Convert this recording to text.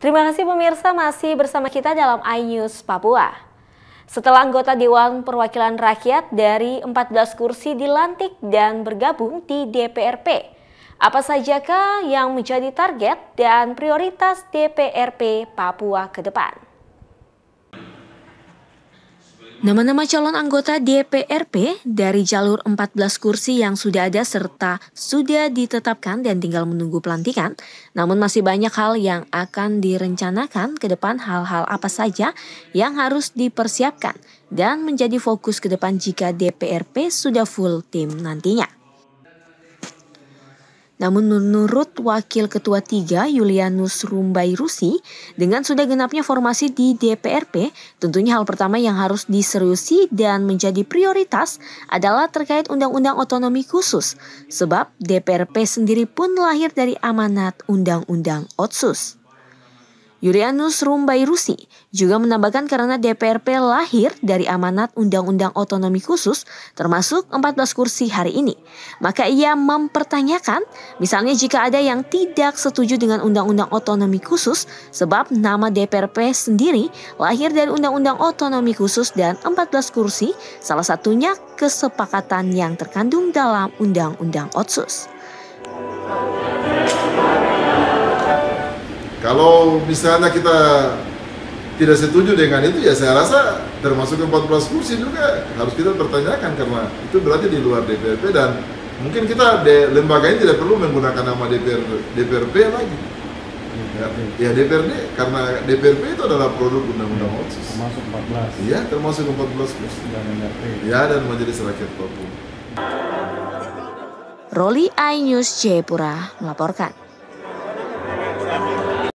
Terima kasih pemirsa masih bersama kita dalam iNews Papua. Setelah anggota Dewan Perwakilan Rakyat dari 14 kursi dilantik dan bergabung di DPRP, apa sajakah yang menjadi target dan prioritas DPRP Papua ke depan? Nama-nama calon anggota DPRP dari jalur 14 kursi yang sudah ada serta sudah ditetapkan dan tinggal menunggu pelantikan. Namun masih banyak hal yang akan direncanakan ke depan hal-hal apa saja yang harus dipersiapkan dan menjadi fokus ke depan jika DPRP sudah full tim nantinya. Namun menurut Wakil Ketua 3 Yulianus Rumbai Rusi, dengan sudah genapnya formasi di DPRP, tentunya hal pertama yang harus diseriusi dan menjadi prioritas adalah terkait Undang-Undang Otonomi Khusus, sebab DPRP sendiri pun lahir dari amanat Undang-Undang Otsus. Yurianus Rumbai Rusi juga menambahkan karena DPRP lahir dari amanat Undang-Undang Otonomi Khusus termasuk 14 kursi hari ini. Maka ia mempertanyakan misalnya jika ada yang tidak setuju dengan Undang-Undang Otonomi Khusus sebab nama DPRP sendiri lahir dari Undang-Undang Otonomi Khusus dan 14 kursi salah satunya kesepakatan yang terkandung dalam Undang-Undang Otsus. Kalau misalnya kita tidak setuju dengan itu ya saya rasa termasuk 14 kursi juga harus kita pertanyakan karena itu berarti di luar DPRP dan mungkin kita de, lembaga ini tidak perlu menggunakan nama DPR, DPRP lagi ya DPRD karena DPRP itu adalah produk undang-undang iya, otsus termasuk 14 iya termasuk 14 kursi dan MRP ya dan menjadi rakyat Papua Roli Ainus Jepura melaporkan